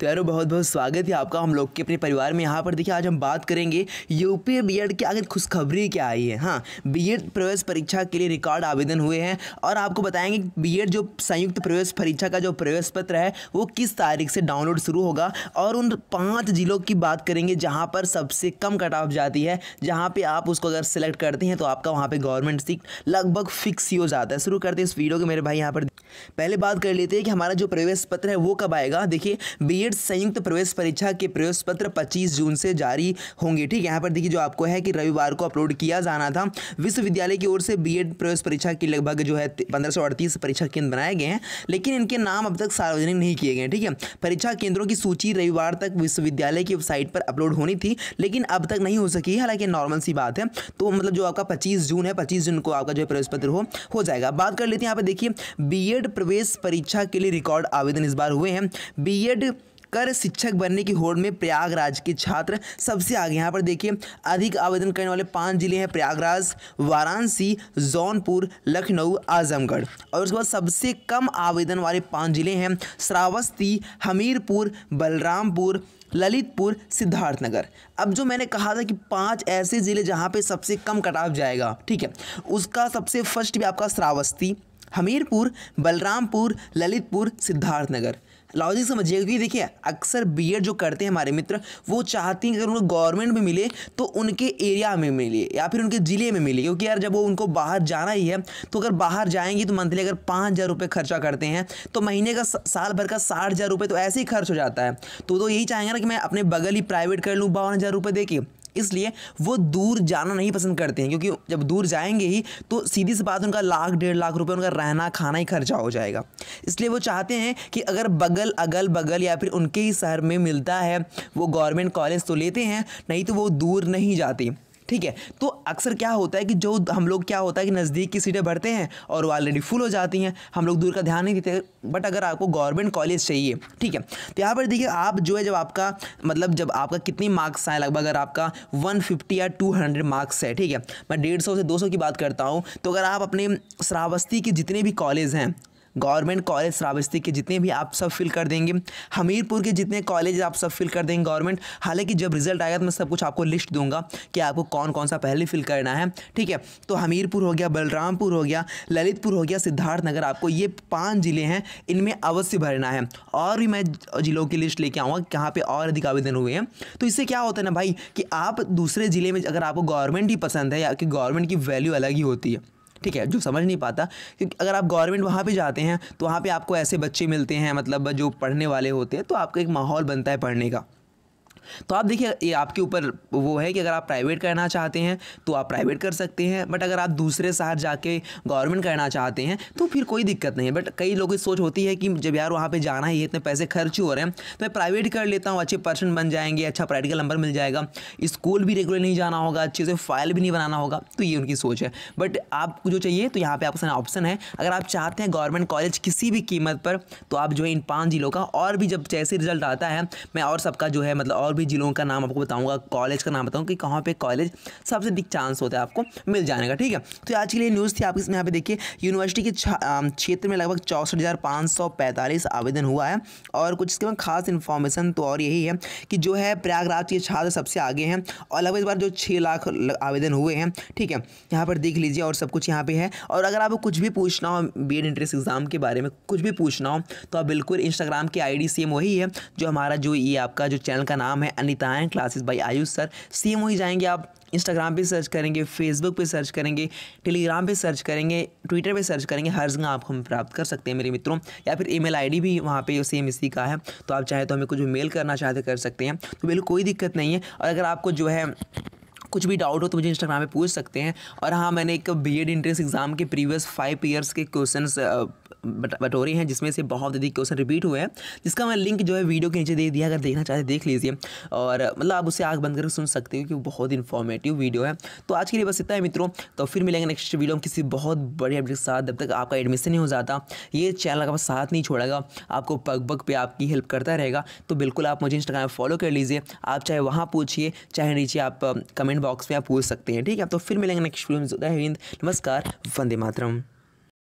तो यारो बहुत बहुत स्वागत है आपका हम लोग के अपने परिवार में यहाँ पर देखिए आज हम बात करेंगे यूपी बी की आगे खुशखबरी क्या आई है हाँ बी प्रवेश परीक्षा के लिए रिकॉर्ड आवेदन हुए हैं और आपको बताएंगे बी जो संयुक्त प्रवेश परीक्षा का जो प्रवेश पत्र है वो किस तारीख से डाउनलोड शुरू होगा और उन पाँच जिलों की बात करेंगे जहाँ पर सबसे कम कट ऑफ जाती है जहाँ पर आप उसको अगर सेलेक्ट करते हैं तो आपका वहाँ पर गवर्नमेंट सीट लगभग फिक्स ही हो जाता है शुरू करते इस वीडियो को मेरे भाई यहाँ पर पहले बात कर लेते हैं कि हमारा जो प्रवेश पत्र है वो कब आएगा देखिए बीएड e संयुक्त प्रवेश परीक्षा के प्रवेश पत्र 25 जून से जारी होंगे ठीक है यहाँ पर देखिए जो आपको है कि रविवार को अपलोड किया जाना था विश्वविद्यालय की ओर से बीएड e प्रवेश परीक्षा की लगभग जो है पंद्रह परीक्षा केंद्र बनाए गए हैं लेकिन इनके नाम अब तक सार्वजनिक नहीं किए गए ठीक है परीक्षा केंद्रों की सूची रविवार तक विश्वविद्यालय की वेबसाइट पर अपलोड होनी थी लेकिन अब तक नहीं हो सकी हालांकि नॉर्मल सी बात है तो मतलब जो आपका पच्चीस जून है पच्चीस जून को आपका जो है प्रवेश पत्र हो जाएगा बात कर लेते हैं यहाँ पर देखिए बी बीएड प्रवेश परीक्षा के लिए रिकॉर्ड आवेदन इस बार हुए हैं बीएड कर शिक्षक बनने की होड़ में प्रयागराज के छात्र सबसे आगे यहाँ पर देखिए अधिक आवेदन करने वाले पांच जिले हैं प्रयागराज वाराणसी जौनपुर लखनऊ आजमगढ़ और उसके बाद सबसे कम आवेदन वाले पांच जिले हैं श्रावस्ती हमीरपुर बलरामपुर ललितपुर सिद्धार्थनगर अब जो मैंने कहा था कि पांच ऐसे ज़िले जहाँ पे सबसे कम कटाव जाएगा ठीक है उसका सबसे फर्स्ट भी आपका श्रावस्ती हमीरपुर बलरामपुर ललितपुर सिद्धार्थनगर लॉजिक समझिए क्योंकि देखिए अक्सर बीएड जो करते हैं हमारे मित्र वो चाहती हैं कि अगर उनको गवर्नमेंट में मिले तो उनके एरिया में मिले या फिर उनके ज़िले में मिले क्योंकि यार जब वो उनको बाहर जाना ही है तो अगर बाहर जाएंगे तो मंथली अगर पाँच हज़ार रुपये खर्चा करते हैं तो महीने का साल भर का साठ हज़ार रुपये तो ऐसे ही खर्च हो जाता है तो, तो यही चाहेंगे ना कि मैं अपने बगल ही प्राइवेट कर लूँ बावन हज़ार रुपये दे के इसलिए वो दूर जाना नहीं पसंद करते हैं क्योंकि जब दूर जाएंगे ही तो सीधी सी बात उनका लाख डेढ़ लाख रुपये उनका रहना खाना ही खर्चा हो जाएगा इसलिए वो चाहते हैं कि अगर बगल अगल बगल या फिर उनके ही शहर में मिलता है वो गवर्नमेंट कॉलेज तो लेते हैं नहीं तो वो दूर नहीं जाते ठीक है तो अक्सर क्या होता है कि जो हम लोग क्या होता है कि नज़दीक की सीटें भरते हैं और वो ऑलरेडी फुल हो जाती हैं हम लोग दूर का ध्यान नहीं देते बट अगर आपको गवर्नमेंट कॉलेज चाहिए ठीक है तो यहाँ पर देखिए आप जो है जब आपका मतलब जब आपका कितनी मार्क्स आए लगभग अगर आपका वन या टू मार्क्स है ठीक है मैं डेढ़ सौ से दो की बात करता हूँ तो अगर आप अपने श्रावस्ती के जितने भी कॉलेज हैं गवर्नमेंट कॉलेज श्रावस्ती के जितने भी आप सब फिल कर देंगे हमीरपुर के जितने कॉलेज आप सब फिल कर देंगे गवर्नमेंट हालांकि जब रिजल्ट आएगा तो मैं सब कुछ आपको लिस्ट दूंगा कि आपको कौन कौन सा पहले फिल करना है ठीक है तो हमीरपुर हो गया बलरामपुर हो गया ललितपुर हो गया सिद्धार्थनगर आपको ये पाँच ज़िले हैं इनमें अवश्य भरना है और भी मैं ज़िलों की लिस्ट लेके आऊँगा कहाँ पर और अधिक आवेदन हुए हैं तो इससे क्या होता है ना भाई कि आप दूसरे ज़िले में अगर आपको गवर्नमेंट ही पसंद है या कि गवर्नमेंट की वैल्यू अलग ही होती है ठीक है जो समझ नहीं पाता क्योंकि अगर आप गवर्नमेंट वहाँ पे जाते हैं तो वहाँ पे आपको ऐसे बच्चे मिलते हैं मतलब जो पढ़ने वाले होते हैं तो आपका एक माहौल बनता है पढ़ने का तो आप देखिए ये आपके ऊपर वो है कि अगर आप प्राइवेट करना चाहते हैं तो आप प्राइवेट कर सकते हैं बट अगर आप दूसरे शहर जाके गवर्नमेंट करना चाहते हैं तो फिर कोई दिक्कत नहीं है बट कई लोगों की सोच होती है कि जब यार वहाँ पर जाना ही है इतने पैसे खर्च हो रहे हैं तो मैं प्राइवेट कर लेता हूँ अच्छे पर्सन बन जाएंगे अच्छा प्रैक्टिकल नंबर मिल जाएगा स्कूल भी रेगुलर नहीं जाना होगा अच्छे से फाइल भी नहीं बनाना होगा तो ये उनकी सोच है बट आपको जो चाहिए तो यहाँ पर आपके ऑप्शन है अगर आप चाहते हैं गवर्नमेंट कॉलेज किसी भी कीमत पर तो आप जो है इन पाँच जिलों का और भी जब जैसे रिजल्ट आता है मैं और सबका जो है मतलब और सभी ज़िलों का नाम आपको बताऊंगा कॉलेज का नाम बताऊंगा कि कहाँ पे कॉलेज सबसे बिग चांस होता है आपको मिल जाने का ठीक है तो आज के लिए न्यूज़ थी आप इसमें यहाँ पे देखिए यूनिवर्सिटी के क्षेत्र में लगभग चौंसठ आवेदन हुआ है और कुछ इसके बाद खास इन्फॉर्मेशन तो और यही है कि जो है प्रयागराज के छात्र सबसे आगे हैं और लगभग इस बार जो छः लाख आवेदन हुए हैं ठीक है यहाँ पर देख लीजिए और सब कुछ यहाँ पे है और अगर आपको कुछ भी पूछना हो बी एंट्रेंस एग्ज़ाम के बारे में कुछ भी पूछना हो तो आप बिल्कुल इंस्टाग्राम की आई सेम वही है जो हमारा जो ये आपका जो चैनल का नाम है है अनितायन classes by Ayush sir same वही जाएंगे आप इंस्टाग्राम पे सर्च करेंगे फेसबुक पे सर्च करेंगे टेलीग्राम पे सर्च करेंगे ट्विटर पे सर्च करेंगे हर जगह आप हम प्राप्त कर सकते हैं मेरे मित्रों या फिर ईमेल आईडी भी वहाँ पे सेम इसी का है तो आप चाहे तो हमें कुछ मेल करना चाहते तो कर सकते हैं तो बिल्कुल कोई दिक्कत नहीं है और अगर आपको जो है कुछ भी डाउट हो तो मुझे इंस्टाग्राम पे पूछ सकते हैं और हाँ मैंने एक बी एड इंट्रेंस एग्ज़ाम के प्रीवियस फाइव ईयर्स के क्वेश्चन बटोरे हैं जिसमें से बहुत अधिक क्वेश्चन रिपीट हुए हैं जिसका मैं लिंक जो है वीडियो के नीचे दे दिया अगर देखना चाहते देख लीजिए और मतलब आप उसे आग बंद करके सुन सकते हो कि वो बहुत इन्फॉर्मेटिव वीडियो है तो आज के लिए बस इतना है मित्रों तो फिर मिलेंगे नेक्स्ट वीडियो में किसी बहुत बड़े अपडेट के साथ जब तक आपका एडमिशन नहीं हो जाता ये चैनल का साथ नहीं छोड़ेगा आपको पग पग पर आपकी हेल्प करता रहेगा तो बिल्कुल आप मुझे इंस्टाग्राम फॉलो कर लीजिए आप चाहे वहाँ पूछिए चाहे नीचे आप कमेंट कमेंट बॉक्स में आप पूछ सकते हैं ठीक है तो फिर मिलेंगे नेक्स्ट वीडियो में नमस्कार वंदे मातरम